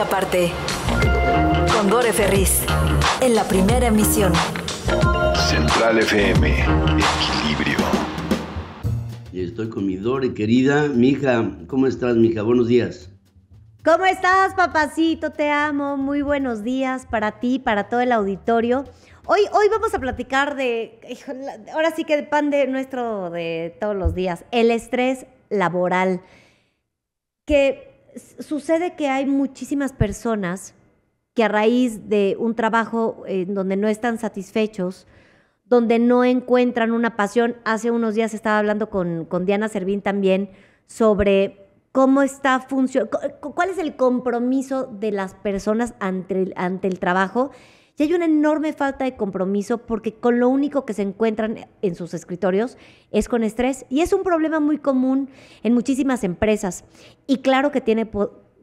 aparte. Con Dore Ferriz. En la primera emisión. Central FM. Equilibrio. Y estoy con mi Dore, querida. Mija, ¿cómo estás, mi hija? Buenos días. ¿Cómo estás, papacito? Te amo. Muy buenos días para ti, para todo el auditorio. Hoy, hoy vamos a platicar de, ahora sí que de pan de nuestro de todos los días, el estrés laboral. Que sucede que hay muchísimas personas que a raíz de un trabajo en eh, donde no están satisfechos, donde no encuentran una pasión, hace unos días estaba hablando con, con Diana Servín también sobre cómo está funcionando, cuál es el compromiso de las personas ante el, ante el trabajo y hay una enorme falta de compromiso porque con lo único que se encuentran en sus escritorios es con estrés. Y es un problema muy común en muchísimas empresas. Y claro que tiene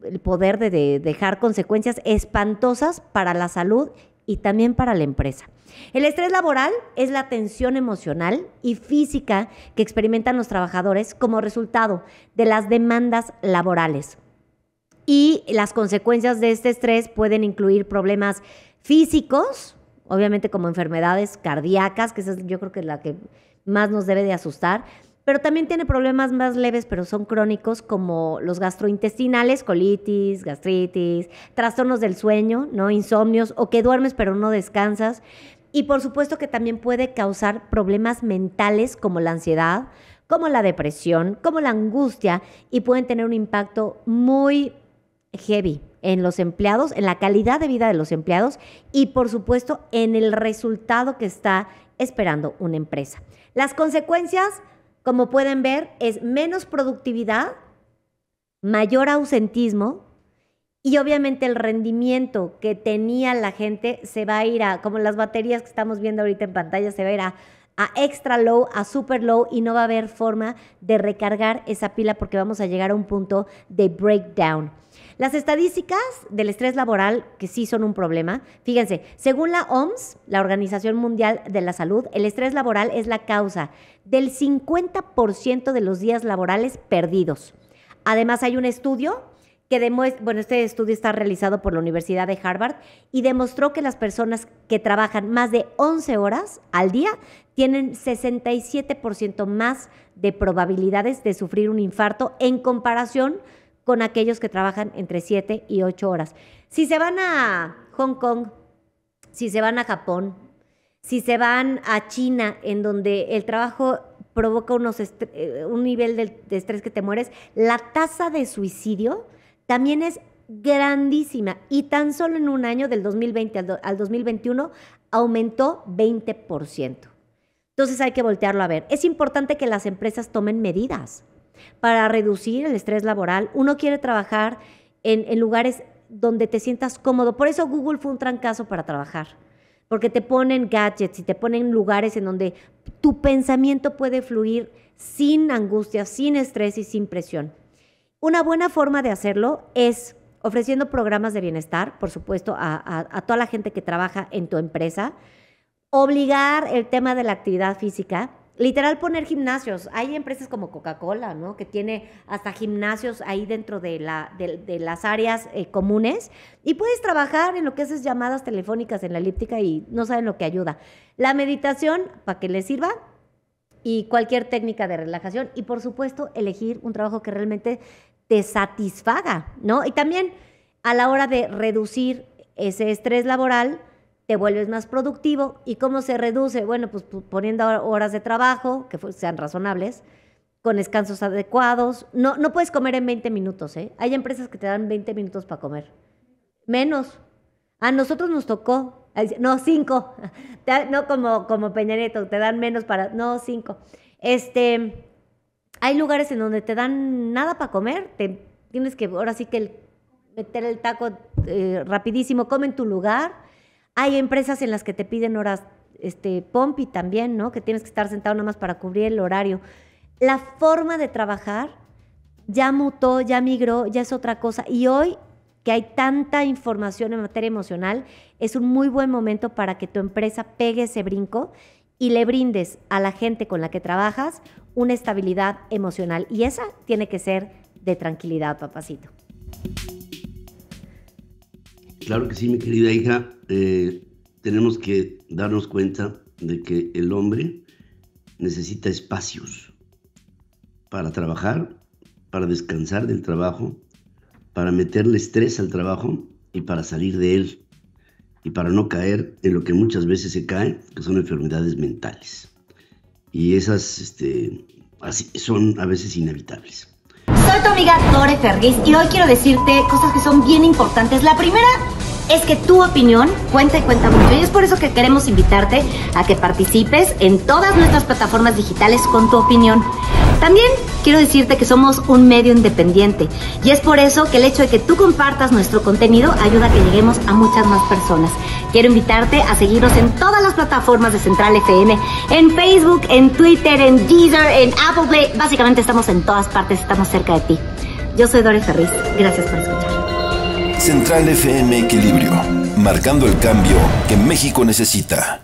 el poder de dejar consecuencias espantosas para la salud y también para la empresa. El estrés laboral es la tensión emocional y física que experimentan los trabajadores como resultado de las demandas laborales y las consecuencias de este estrés pueden incluir problemas físicos, obviamente como enfermedades cardíacas, que esa yo creo que es la que más nos debe de asustar, pero también tiene problemas más leves, pero son crónicos, como los gastrointestinales, colitis, gastritis, trastornos del sueño, ¿no? Insomnios, o que duermes pero no descansas. Y por supuesto que también puede causar problemas mentales como la ansiedad, como la depresión, como la angustia, y pueden tener un impacto muy heavy en los empleados, en la calidad de vida de los empleados y por supuesto en el resultado que está esperando una empresa. Las consecuencias, como pueden ver, es menos productividad, mayor ausentismo y obviamente el rendimiento que tenía la gente se va a ir a, como las baterías que estamos viendo ahorita en pantalla, se va a ir a a extra low, a super low y no va a haber forma de recargar esa pila porque vamos a llegar a un punto de breakdown. Las estadísticas del estrés laboral, que sí son un problema, fíjense, según la OMS, la Organización Mundial de la Salud, el estrés laboral es la causa del 50% de los días laborales perdidos. Además, hay un estudio que demuestra, bueno, este estudio está realizado por la Universidad de Harvard y demostró que las personas que trabajan más de 11 horas al día tienen 67% más de probabilidades de sufrir un infarto en comparación con aquellos que trabajan entre 7 y 8 horas. Si se van a Hong Kong, si se van a Japón, si se van a China, en donde el trabajo provoca unos eh, un nivel de, estrés que te mueres, la tasa de suicidio también es grandísima y tan solo en un año del 2020 al, al 2021 aumentó 20%. Entonces hay que voltearlo a ver. Es importante que las empresas tomen medidas. Para reducir el estrés laboral, uno quiere trabajar en, lugares donde te sientas cómodo. Por eso Google fue un trancazo para trabajar, porque te ponen gadgets y te ponen lugares en donde tu pensamiento puede fluir sin angustia, sin estrés y sin presión. Una buena forma de hacerlo es ofreciendo programas de bienestar, por supuesto, a, toda la gente que trabaja en tu empresa, obligar el tema de la actividad física, literal poner gimnasios. Hay empresas como Coca-Cola, ¿no? Que tiene hasta gimnasios ahí dentro de, la, de, las áreas eh, comunes. Y puedes trabajar en lo que haces llamadas telefónicas en la elíptica y no saben lo que ayuda. La meditación, para que les sirva, y cualquier técnica de relajación. Y por supuesto, elegir un trabajo que realmente te satisfaga, ¿no? Y también a la hora de reducir ese estrés laboral, te vuelves más productivo. ¿Y cómo se reduce? Bueno, pues poniendo horas de trabajo que sean razonables, con descansos adecuados. No, no puedes comer en 20 minutos, ¿eh? Hay empresas que te dan 20 minutos para comer. Menos. A nosotros nos tocó, no, cinco. No como, como te dan menos para, no, cinco. Este, hay lugares en donde te dan nada para comer, te, tienes que, ahora sí que meter el taco eh, rapidísimo, come en tu lugar hay empresas en las que te piden horas este, pompi también, ¿no? Que tienes que estar sentado nada más para cubrir el horario. La forma de trabajar ya mutó, ya migró, ya es otra cosa. Y hoy que hay tanta información en materia emocional, es un muy buen momento para que tu empresa pegue ese brinco y le brindes a la gente con la que trabajas una estabilidad emocional. Y esa tiene que ser de tranquilidad, papacito. Claro que sí, mi querida hija. Eh, tenemos que darnos cuenta de que el hombre necesita espacios para trabajar, para descansar del trabajo, para meterle estrés al trabajo y para salir de él y para no caer en lo que muchas veces se cae, que son enfermedades mentales. Y esas este, son a veces inevitables. Soy tu amiga Lore Fergis y hoy quiero decirte cosas que son bien importantes. La primera es que tu opinión cuenta y cuenta mucho. Y es por eso que queremos invitarte a que participes en todas nuestras plataformas digitales con tu opinión. También quiero decirte que somos un medio independiente y es por eso que el hecho de que tú compartas nuestro contenido ayuda a que lleguemos a muchas más personas. Quiero invitarte a seguirnos en todas las plataformas de Central FM, en Facebook, en Twitter, en Deezer, en Apple Play. Básicamente estamos en todas partes, estamos cerca de ti. Yo soy Dore Ferriz. Gracias por escuchar. Central FM Equilibrio, marcando el cambio que México necesita.